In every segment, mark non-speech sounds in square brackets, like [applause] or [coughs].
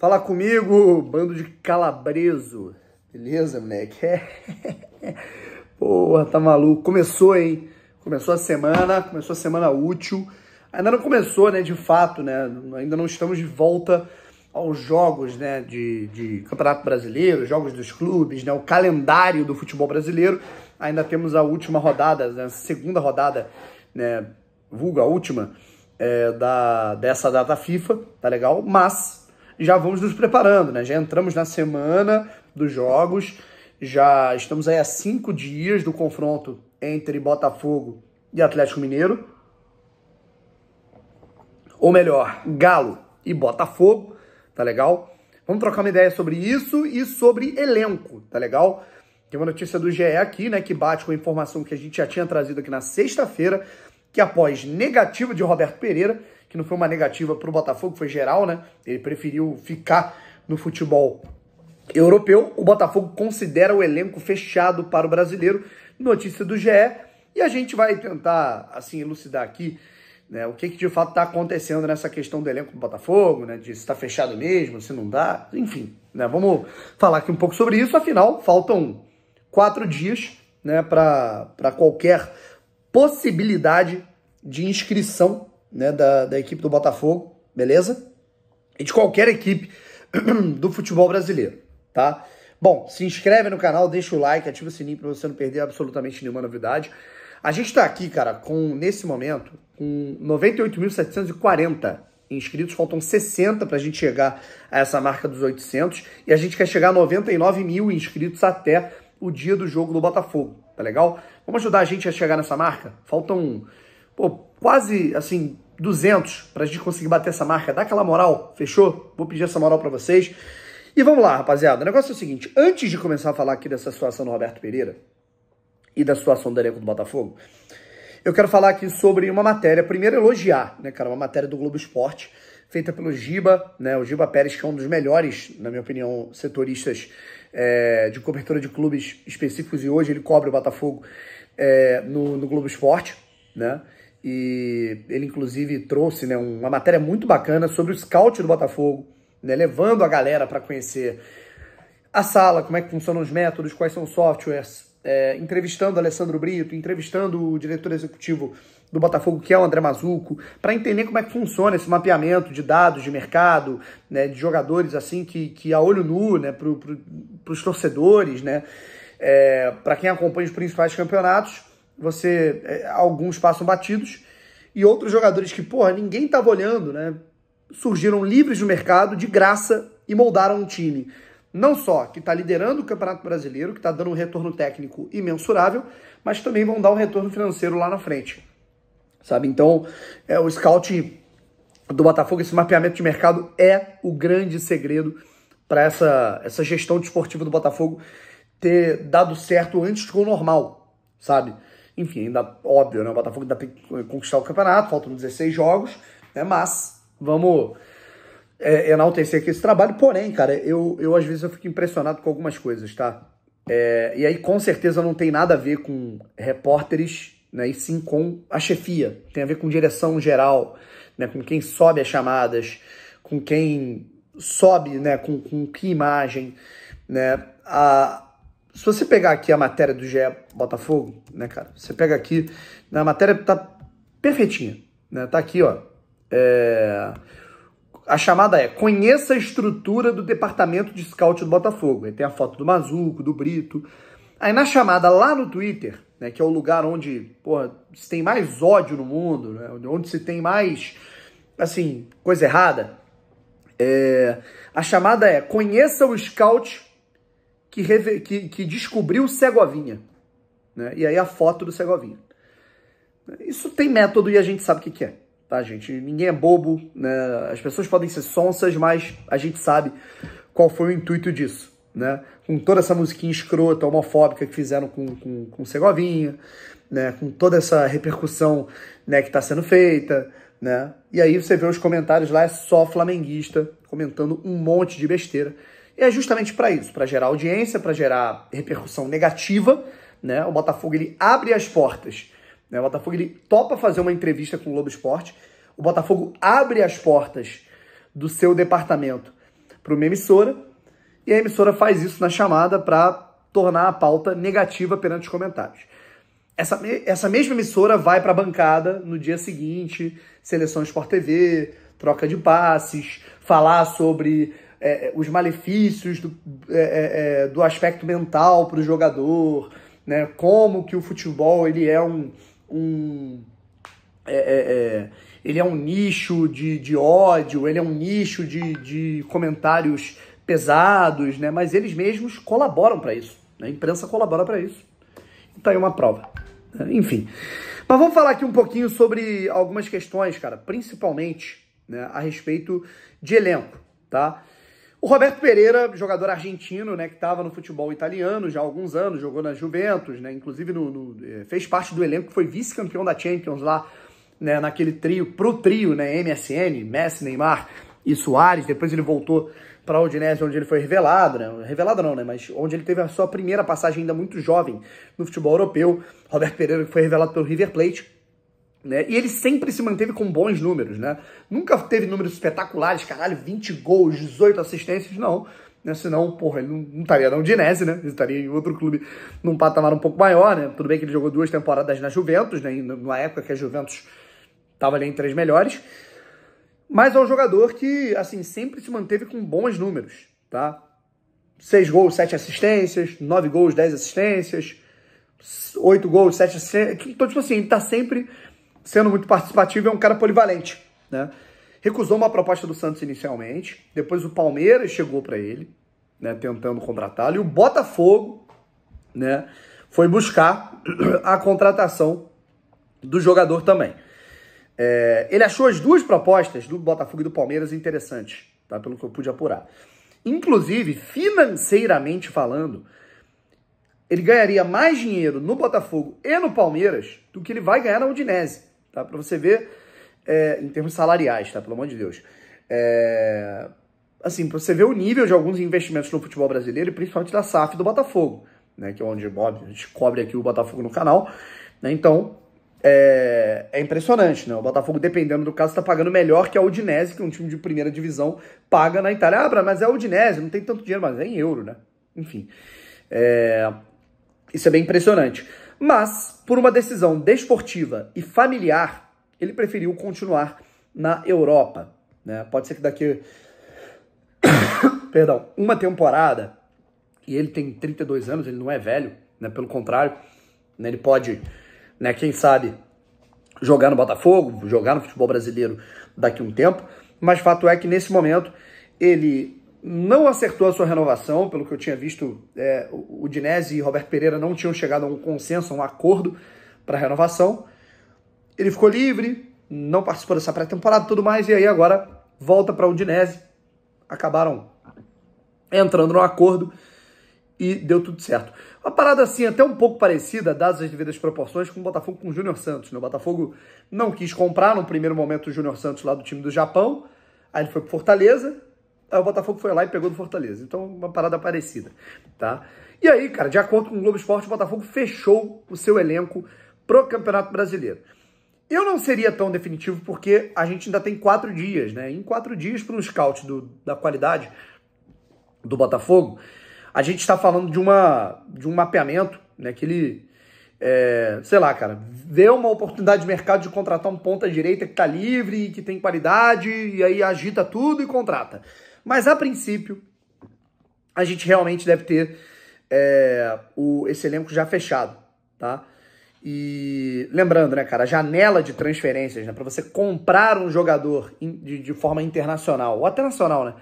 Fala comigo, bando de calabreso. Beleza, moleque? É. [laughs] Porra, tá maluco. Começou, hein? Começou a semana, começou a semana útil. Ainda não começou, né, de fato, né? Ainda não estamos de volta aos jogos, né, de, de Campeonato Brasileiro, jogos dos clubes, né, o calendário do futebol brasileiro. Ainda temos a última rodada, né, a segunda rodada, né, vulga a última, é, da, dessa data FIFA, tá legal? Mas já vamos nos preparando, né? Já entramos na semana dos jogos, já estamos aí a cinco dias do confronto entre Botafogo e Atlético Mineiro. Ou melhor, Galo e Botafogo, tá legal? Vamos trocar uma ideia sobre isso e sobre elenco, tá legal? Tem uma notícia do GE aqui, né, que bate com a informação que a gente já tinha trazido aqui na sexta-feira, que após negativa de Roberto Pereira, que não foi uma negativa para o Botafogo, foi geral, né? Ele preferiu ficar no futebol europeu. O Botafogo considera o elenco fechado para o brasileiro. Notícia do GE. E a gente vai tentar, assim, elucidar aqui né, o que, que de fato está acontecendo nessa questão do elenco do Botafogo, né, de se está fechado mesmo, se não dá, enfim. Né, vamos falar aqui um pouco sobre isso, afinal, faltam quatro dias né, para qualquer possibilidade de inscrição né, da, da equipe do Botafogo, beleza? E de qualquer equipe [clears throat] do futebol brasileiro, tá? Bom, se inscreve no canal, deixa o like, ativa o sininho para você não perder absolutamente nenhuma novidade. A gente está aqui, cara, com nesse momento com 98.740 inscritos, faltam 60 para a gente chegar a essa marca dos 800 e a gente quer chegar a 99 mil inscritos até o dia do jogo do Botafogo, tá legal? Vamos ajudar a gente a chegar nessa marca? Faltam pô, quase assim 200 para a gente conseguir bater essa marca. Dá aquela moral, fechou? Vou pedir essa moral para vocês. E vamos lá, rapaziada. O negócio é o seguinte: antes de começar a falar aqui dessa situação do Roberto Pereira e da situação do elenco do Botafogo, eu quero falar aqui sobre uma matéria. Primeiro, elogiar, né, cara? Uma matéria do Globo Esporte feita pelo Giba, né? O Giba Pérez, que é um dos melhores, na minha opinião, setoristas é, de cobertura de clubes específicos, e hoje ele cobre o Botafogo é, no, no Globo Esporte, né? e ele inclusive trouxe né, uma matéria muito bacana sobre o scout do Botafogo, né, levando a galera para conhecer a sala, como é que funcionam os métodos, quais são os softwares, é, entrevistando Alessandro Brito, entrevistando o diretor executivo do Botafogo, que é o André Mazuco, para entender como é que funciona esse mapeamento de dados de mercado, né, de jogadores assim que, que a olho nu, né, para os torcedores, né, é, para quem acompanha os principais campeonatos, você é, alguns passam batidos e outros jogadores que, porra, ninguém tava olhando, né? Surgiram livres do mercado, de graça, e moldaram um time. Não só que está liderando o Campeonato Brasileiro, que está dando um retorno técnico imensurável, mas também vão dar um retorno financeiro lá na frente. Sabe? Então, é, o scout do Botafogo, esse mapeamento de mercado é o grande segredo para essa, essa gestão desportiva do Botafogo ter dado certo antes do normal, sabe? Enfim, ainda óbvio, né? O Botafogo ainda tem que conquistar o campeonato, faltam 16 jogos, né? Mas vamos é, enaltecer aqui esse trabalho. Porém, cara, eu, eu às vezes eu fico impressionado com algumas coisas, tá? É, e aí, com certeza, não tem nada a ver com repórteres, né? E sim com a chefia. Tem a ver com direção geral, né? Com quem sobe as chamadas, com quem sobe, né? Com, com que imagem, né? A, se você pegar aqui a matéria do GE Botafogo, né, cara? Você pega aqui, na matéria tá perfeitinha, né? Tá aqui, ó. É... A chamada é Conheça a estrutura do departamento de scout do Botafogo. Aí tem a foto do Mazuco, do Brito. Aí na chamada lá no Twitter, né, que é o lugar onde, porra, se tem mais ódio no mundo, né? Onde se tem mais assim, coisa errada. É... A chamada é Conheça o scout que, reve... que, que descobriu Segovinha. Né? E aí a foto do Segovinha. Isso tem método e a gente sabe o que, que é, tá, gente? Ninguém é bobo, né? as pessoas podem ser sonsas, mas a gente sabe qual foi o intuito disso, né? Com toda essa musiquinha escrota, homofóbica que fizeram com, com, com Segovinha, né? com toda essa repercussão né, que está sendo feita, né? E aí você vê os comentários lá, é só flamenguista comentando um monte de besteira é justamente para isso, para gerar audiência, para gerar repercussão negativa, né? O Botafogo ele abre as portas, né? O Botafogo ele topa fazer uma entrevista com o Globo Esporte. O Botafogo abre as portas do seu departamento para uma emissora e a emissora faz isso na chamada para tornar a pauta negativa perante os comentários. Essa, essa mesma emissora vai para a bancada no dia seguinte, seleção Sport TV, troca de passes, falar sobre é, é, os malefícios do, é, é, é do aspecto mental para o jogador, né? Como que o futebol ele é um, um ele é um nicho de, de ódio, ele é um nicho de, de comentários pesados, né? Mas eles mesmos colaboram para isso. Né? A imprensa colabora para isso. Então é uma prova. Né? Enfim. Mas vamos falar aqui um pouquinho sobre algumas questões, cara, principalmente né, a respeito de elenco, tá? O Roberto Pereira, jogador argentino, né, que estava no futebol italiano já há alguns anos, jogou na Juventus, né, inclusive no, no é, fez parte do elenco que foi vice-campeão da Champions lá, né, naquele trio, pro trio, né, MSN, Messi, Neymar e Soares. Depois ele voltou para a Udinese, onde ele foi revelado, né, revelado não, né, mas onde ele teve a sua primeira passagem ainda muito jovem no futebol europeu. Roberto Pereira foi revelado pelo River Plate, né? E ele sempre se manteve com bons números, né? Nunca teve números espetaculares, caralho, 20 gols, 18 assistências, não. Né? Senão, porra, ele não, não estaria na Udinese, né? Ele estaria em outro clube num patamar um pouco maior, né? Tudo bem que ele jogou duas temporadas na Juventus, né? Numa época que a Juventus estava ali entre as melhores. Mas é um jogador que, assim, sempre se manteve com bons números, tá? Seis gols, sete assistências, nove gols, dez assistências, oito gols, sete assistências. Então, tipo assim, ele tá sempre sendo muito participativo, é um cara polivalente. Né? Recusou uma proposta do Santos inicialmente, depois o Palmeiras chegou para ele, né, tentando contratá-lo, e o Botafogo né, foi buscar [clears throat] a contratação do jogador também. É, ele achou as duas propostas do Botafogo e do Palmeiras interessantes, tá, pelo que eu pude apurar. Inclusive, financeiramente falando, ele ganharia mais dinheiro no Botafogo e no Palmeiras do que ele vai ganhar na Udinese tá? Para você ver é, em termos salariais, tá? Pelo amor de Deus. É, assim, para você ver o nível de alguns investimentos no futebol brasileiro, e principalmente da SAF do Botafogo, né? Que é onde Bob a gente cobre aqui o Botafogo no canal. Né? Então, é, é, impressionante, né? O Botafogo, dependendo do caso, está pagando melhor que a Udinese, que é um time de primeira divisão paga na Itália. Ah, mas é a Udinese, não tem tanto dinheiro, mas é em euro, né? Enfim, é, isso é bem impressionante. Mas, por uma decisão desportiva e familiar, ele preferiu continuar na Europa. Né? Pode ser que daqui [coughs] perdão, uma temporada, e ele tem 32 anos, ele não é velho, né? Pelo contrário, né? ele pode, né, quem sabe, jogar no Botafogo, jogar no futebol brasileiro daqui a um tempo, mas fato é que nesse momento ele não acertou a sua renovação, pelo que eu tinha visto, é, o Dinese e Roberto Pereira não tinham chegado a um consenso, a um acordo para a renovação. Ele ficou livre, não participou dessa pré-temporada tudo mais, e aí agora volta para o Udinese. Acabaram entrando no acordo e deu tudo certo. Uma parada assim, até um pouco parecida, dadas as devidas proporções, com o Botafogo com o Júnior Santos. Né? O Botafogo não quis comprar no primeiro momento o Júnior Santos lá do time do Japão. Aí ele foi para Fortaleza, Aí o Botafogo foi lá e pegou do Fortaleza. Então, uma parada parecida, tá? E aí, cara, de acordo com o Globo Esporte, o Botafogo fechou o seu elenco pro Campeonato Brasileiro. Eu não seria tão definitivo porque a gente ainda tem quatro dias, né? Em quatro dias para um scout do, da qualidade do Botafogo, a gente está falando de, uma, de um mapeamento, né? Que ele, é, sei lá, cara, vê uma oportunidade de mercado de contratar um ponta direita que está livre, que tem qualidade, e aí agita tudo e contrata. Mas a princípio, a gente realmente deve ter é, o, esse elenco já fechado, tá? E lembrando, né, cara, a janela de transferências, né, para você comprar um jogador de, de, forma internacional, ou até nacional, né?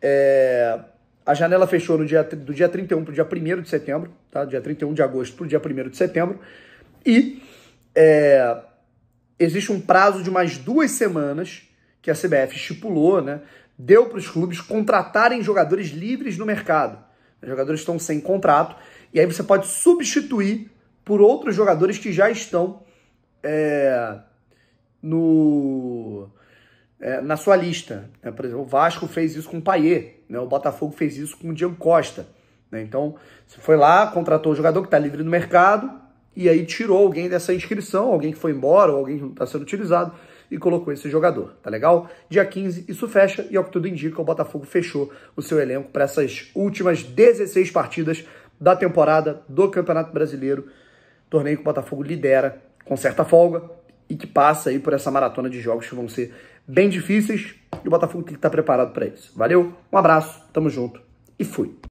É, a janela fechou no dia, do dia 31 para o dia 1 de setembro, tá? Dia 31 de agosto para o dia 1 de setembro. E é, existe um prazo de mais duas semanas que a CBF estipulou, né, deu para os clubes contratarem jogadores livres no mercado. Os jogadores estão sem contrato e aí você pode substituir por outros jogadores que já estão é, no, é, na sua lista. Né? Por exemplo, o Vasco fez isso com o Paier, né? o Botafogo fez isso com o Diego Costa. Né? Então, você foi lá, contratou o jogador que está livre no mercado e aí tirou alguém dessa inscrição, alguém que foi embora, ou alguém que não está sendo utilizado e colocou esse jogador, tá legal? Dia 15 isso fecha e ao que tudo indica o Botafogo fechou o seu elenco para essas últimas 16 partidas da temporada do Campeonato Brasileiro, torneio que o Botafogo lidera com certa folga e que passa aí por essa maratona de jogos que vão ser bem difíceis e o Botafogo tem que estar tá preparado para isso. Valeu, um abraço, tamo junto e fui.